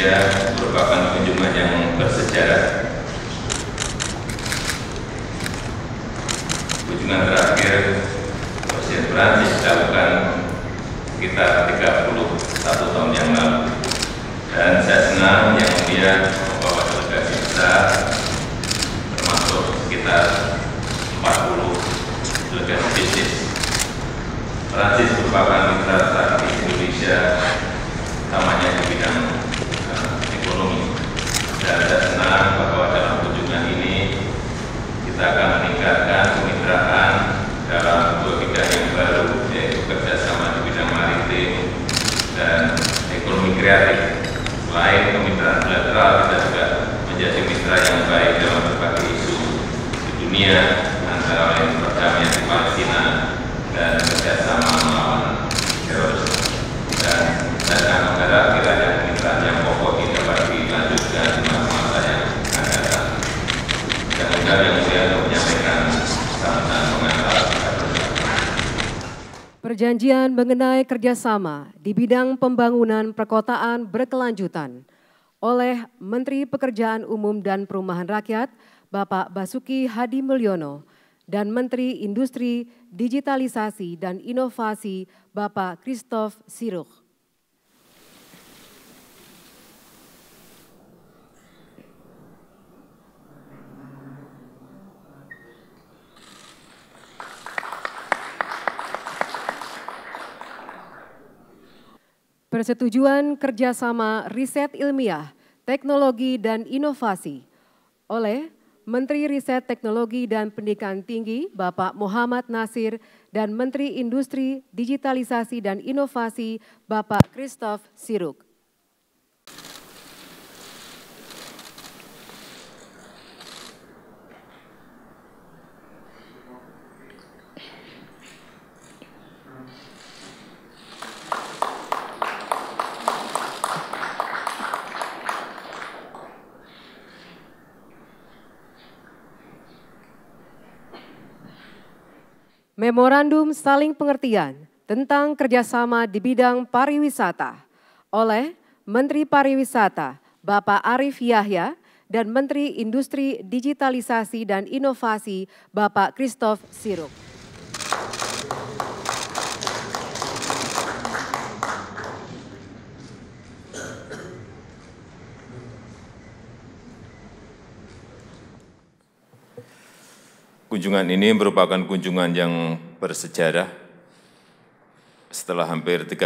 Indonesia merupakan kunjungan yang bersejarah. Kunjungan terakhir Presiden Perancis dilakukan sekitar 31 tahun yang lalu. Dan saya senang yang dia membawa delegasi besar termasuk sekitar 40 delegasi bisnis. Perancis merupakan mitra strategis Indonesia perjanjian mengenai kerjasama di bidang pembangunan perkotaan berkelanjutan oleh Menteri Pekerjaan Umum dan Perumahan Rakyat Bapak Basuki Hadi Mulyono dan Menteri Industri, Digitalisasi dan Inovasi Bapak Christoph Siruk. Persetujuan kerjasama riset ilmiah, teknologi, dan inovasi oleh Menteri Riset Teknologi dan Pendidikan Tinggi Bapak Muhammad Nasir dan Menteri Industri, Digitalisasi, dan Inovasi Bapak Christoph Siruk. Memorandum Saling Pengertian tentang kerjasama di bidang pariwisata oleh Menteri Pariwisata Bapak Arif Yahya dan Menteri Industri Digitalisasi dan Inovasi Bapak Christoph Sirup. Kunjungan ini merupakan kunjungan yang bersejarah setelah hampir 31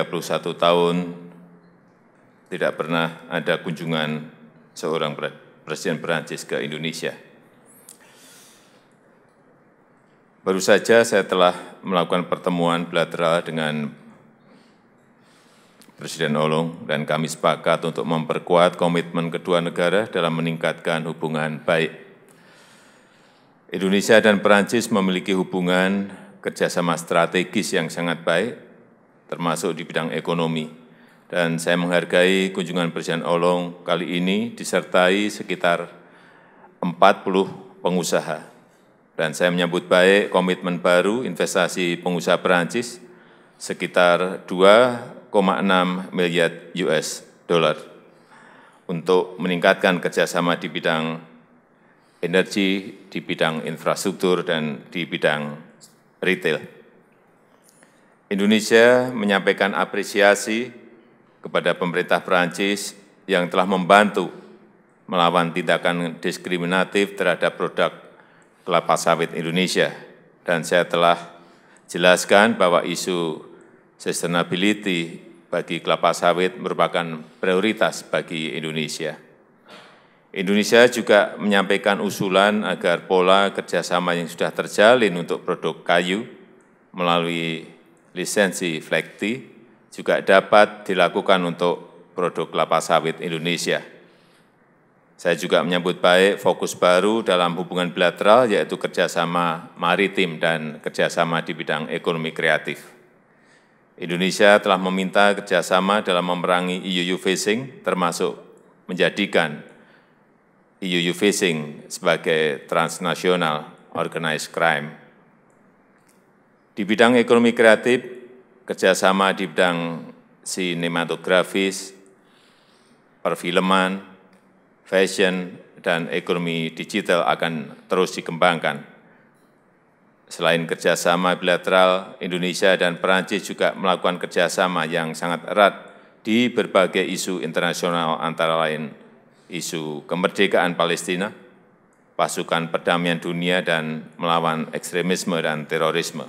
tahun tidak pernah ada kunjungan seorang Presiden Perancis ke Indonesia. Baru saja saya telah melakukan pertemuan bilateral dengan Presiden Olong dan kami sepakat untuk memperkuat komitmen kedua negara dalam meningkatkan hubungan baik Indonesia dan Perancis memiliki hubungan kerjasama strategis yang sangat baik, termasuk di bidang ekonomi. Dan saya menghargai kunjungan Presiden Olong kali ini disertai sekitar 40 pengusaha. Dan saya menyambut baik komitmen baru investasi pengusaha Perancis sekitar 2,6 miliar US dollar untuk meningkatkan kerjasama di bidang energi, di bidang infrastruktur, dan di bidang retail. Indonesia menyampaikan apresiasi kepada pemerintah Perancis yang telah membantu melawan tindakan diskriminatif terhadap produk kelapa sawit Indonesia. Dan saya telah jelaskan bahwa isu sustainability bagi kelapa sawit merupakan prioritas bagi Indonesia. Indonesia juga menyampaikan usulan agar pola kerjasama yang sudah terjalin untuk produk kayu melalui lisensi flekti juga dapat dilakukan untuk produk kelapa sawit Indonesia. Saya juga menyambut baik fokus baru dalam hubungan bilateral yaitu kerjasama maritim dan kerjasama di bidang ekonomi kreatif. Indonesia telah meminta kerjasama dalam memerangi IUU e fishing termasuk menjadikan EU facing sebagai transnasional organized crime. Di bidang ekonomi kreatif, kerjasama di bidang sinematografis, perfilman, fashion, dan ekonomi digital akan terus dikembangkan. Selain kerjasama bilateral, Indonesia dan Perancis juga melakukan kerjasama yang sangat erat di berbagai isu internasional antara lain isu kemerdekaan Palestina, pasukan perdamaian dunia, dan melawan ekstremisme dan terorisme.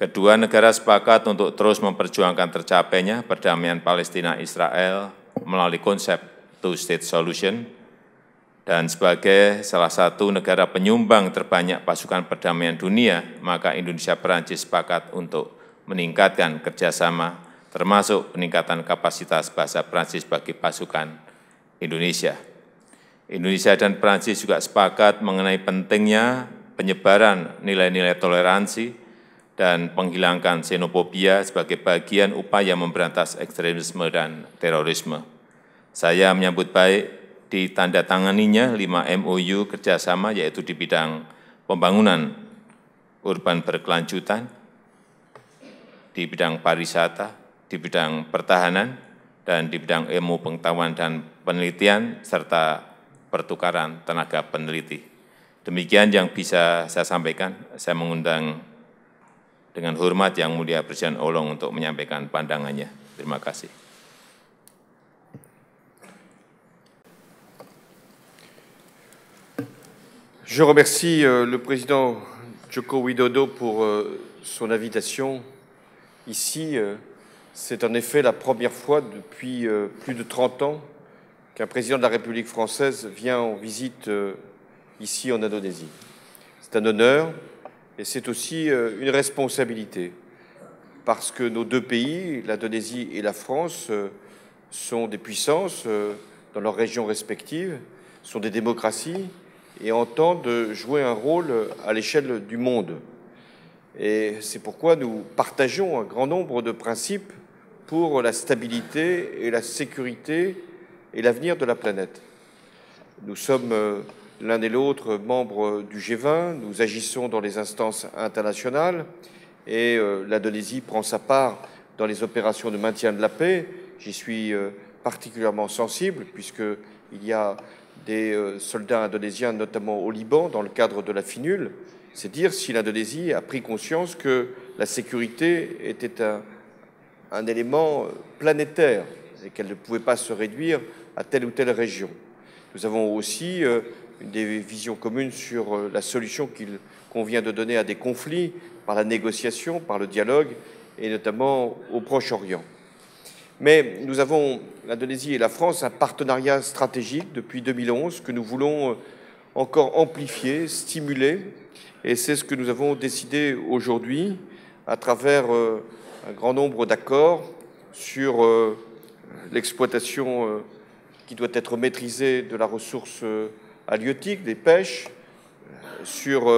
Kedua negara sepakat untuk terus memperjuangkan tercapainya perdamaian Palestina-Israel melalui konsep two-state solution, dan sebagai salah satu negara penyumbang terbanyak pasukan perdamaian dunia, maka Indonesia-Perancis sepakat untuk meningkatkan kerjasama, termasuk peningkatan kapasitas bahasa Prancis bagi pasukan Indonesia. Indonesia dan Prancis juga sepakat mengenai pentingnya penyebaran nilai-nilai toleransi dan penghilangan xenophobia sebagai bagian upaya memberantas ekstremisme dan terorisme. Saya menyambut baik di tanda tanganinya lima MOU kerjasama yaitu di bidang pembangunan urban berkelanjutan, di bidang pariwisata, di bidang pertahanan, dan di bidang ilmu pengetahuan dan penelitian, serta pertukaran tenaga peneliti. Demikian yang bisa saya sampaikan. Saya mengundang dengan hormat Yang Mulia Presiden Olong untuk menyampaikan pandangannya. Terima kasih. Je remercie euh, le président Joko Widodo pour euh, son invitation ici euh, C'est en effet la première fois depuis euh, plus de 30 ans qu'un président de la République française vient en visite euh, ici en Indonésie. C'est un honneur et c'est aussi euh, une responsabilité parce que nos deux pays, l'Indonésie et la France, sont des puissances dans leurs régions respectives, sont des démocraties et entendent jouer un rôle à l'échelle du monde. Et c'est pourquoi nous partageons un grand nombre de principes pour la stabilité et la sécurité et l'avenir de la planète. Nous sommes euh, l'un et l'autre membres du G20, nous agissons dans les instances internationales et euh, l'Indonésie prend sa part dans les opérations de maintien de la paix. J'y suis euh, particulièrement sensible puisqu'il y a des soldats indonésiens, notamment au Liban, dans le cadre de la FINUL. C'est dire si l'Indonésie a pris conscience que la sécurité était un un élément euh, planétaire et qu'elle ne pouvait pas se réduire à telle ou telle région. Nous avons aussi euh, des visions communes sur euh, la solution qu'il convient de donner à des conflits par la négociation, par le dialogue, et notamment au Proche-Orient. Mais nous avons, l'Indonésie et la France, un partenariat stratégique depuis 2011 que nous voulons encore amplifier, stimuler, et c'est ce que nous avons décidé aujourd'hui à travers un grand nombre d'accords sur euh, l'exploitation euh, qui doit être maîtrisée de la ressource euh, halieutique, des pêches, sur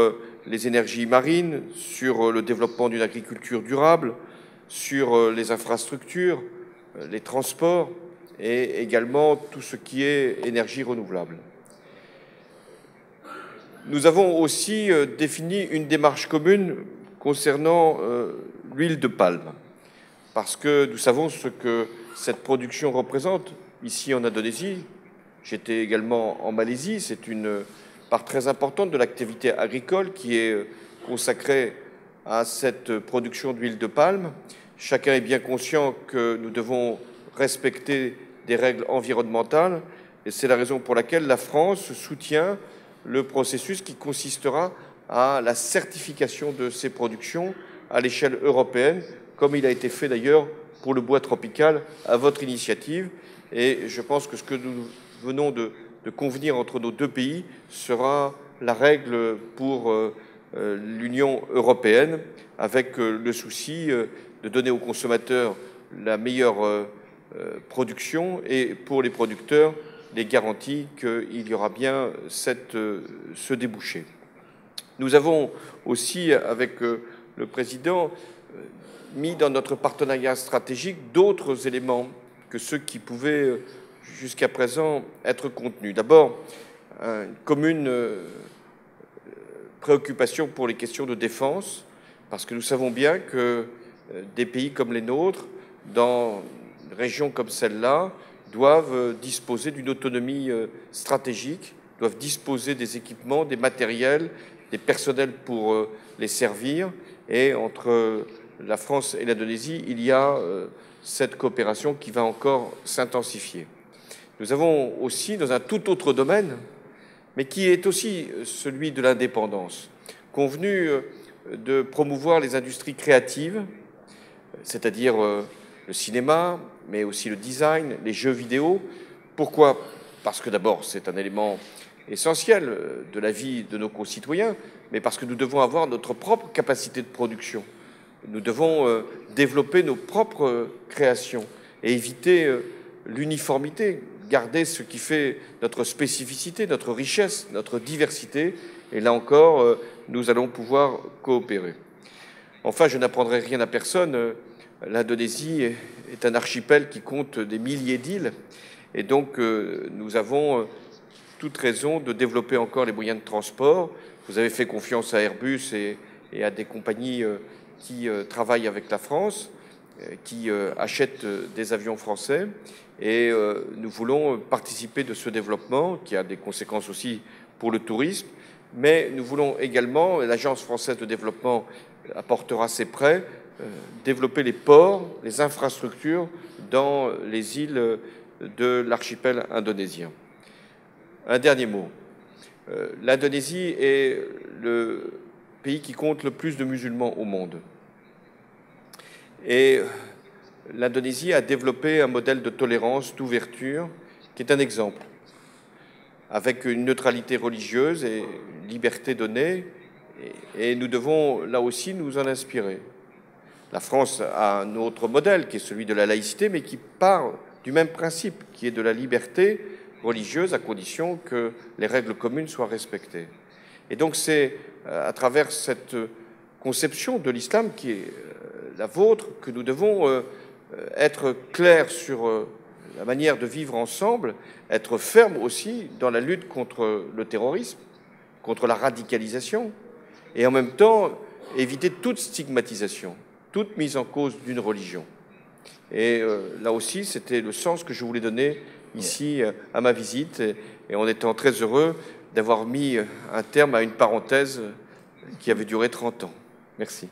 les énergies marines, sur le développement d'une agriculture durable, sur les infrastructures, les transports et également tout ce qui est énergie renouvelable. Nous avons aussi défini une démarche commune concernant l'huile de palme, parce que nous savons ce que cette production représente ici en Indonésie. J'étais également en Malaisie. C'est une part très importante de l'activité agricole qui est consacrée à cette production d'huile de palme. Chacun est bien conscient que nous devons respecter des règles environnementales et c'est la raison pour laquelle la France soutient le processus qui consistera à la certification de ces productions à l'échelle européenne, comme il a été fait d'ailleurs pour le bois tropical à votre initiative. Et je pense que ce que nous venons de, convenir entre nos deux pays sera la règle pour euh, euh, l'Union européenne, avec euh, le souci de donner aux consommateurs la meilleure production et pour les producteurs les garanties qu'il y aura bien cette, ce débouché. Nous avons aussi, avec le Président euh, mis dans notre partenariat stratégique d'autres éléments que ceux qui pouvaient euh, jusqu'à présent être contenus. D'abord, euh, une commune préoccupation pour les questions de défense, parce que nous savons bien que des pays comme les nôtres, dans une région comme celle-là, doivent disposer d'une autonomie stratégique, doivent disposer des équipements, des matériels, des personnels pour les servir, et entre la France et l'Indonésie, il y a euh, cette coopération qui va encore s'intensifier. Nous avons aussi, dans un tout autre domaine, mais qui est aussi euh, celui de l'indépendance, convenu euh, de promouvoir les industries créatives, c'est-à-dire le cinéma, mais aussi le design, les jeux vidéo. Pourquoi Parce que d'abord, c'est un élément essentiel euh, de la vie de nos concitoyens, mais parce que nous devons avoir notre propre capacité de production. Nous devons euh, développer nos propres euh, créations et éviter l'uniformité, garder ce qui fait notre spécificité, notre richesse, notre diversité. Et là encore, nous allons pouvoir coopérer. Enfin, je n'apprendrai rien à personne. L'Indonésie est un archipel qui compte des milliers d'îles. Et donc, nous avons toute raison de développer encore les moyens de transport. Vous avez fait confiance à Airbus et, à des compagnies euh, qui euh, travaillent avec la France, euh, qui achètent des avions français. Et nous voulons participer de ce développement qui a des conséquences aussi pour le tourisme. Mais nous voulons également, l'Agence française de développement apportera ses prêts, développer les ports, les infrastructures dans les îles de l'archipel indonésien. Un dernier mot. Euh, L'Indonésie est le pays qui compte le plus de musulmans au monde. Et l'Indonésie a développé un modèle de tolérance, d'ouverture, qui est un exemple, avec une neutralité religieuse et une liberté donnée, et nous devons là aussi nous en inspirer. La France a un autre modèle qui est celui de la laïcité, mais qui part du même principe, qui est de la liberté religieuse à condition que les règles communes soient respectées. Et donc c'est euh, à travers cette conception de l'islam qui est euh, la vôtre que nous devons euh, être clairs sur la manière de vivre ensemble, être fermes aussi dans la lutte contre le terrorisme, contre la radicalisation, et en même temps éviter toute stigmatisation, toute mise en cause d'une religion. Et là aussi, c'était le sens que je voulais donner ici euh, à ma visite et, en étant très heureux d'avoir mis euh, un terme à une parenthèse qui avait duré 30 ans. Merci.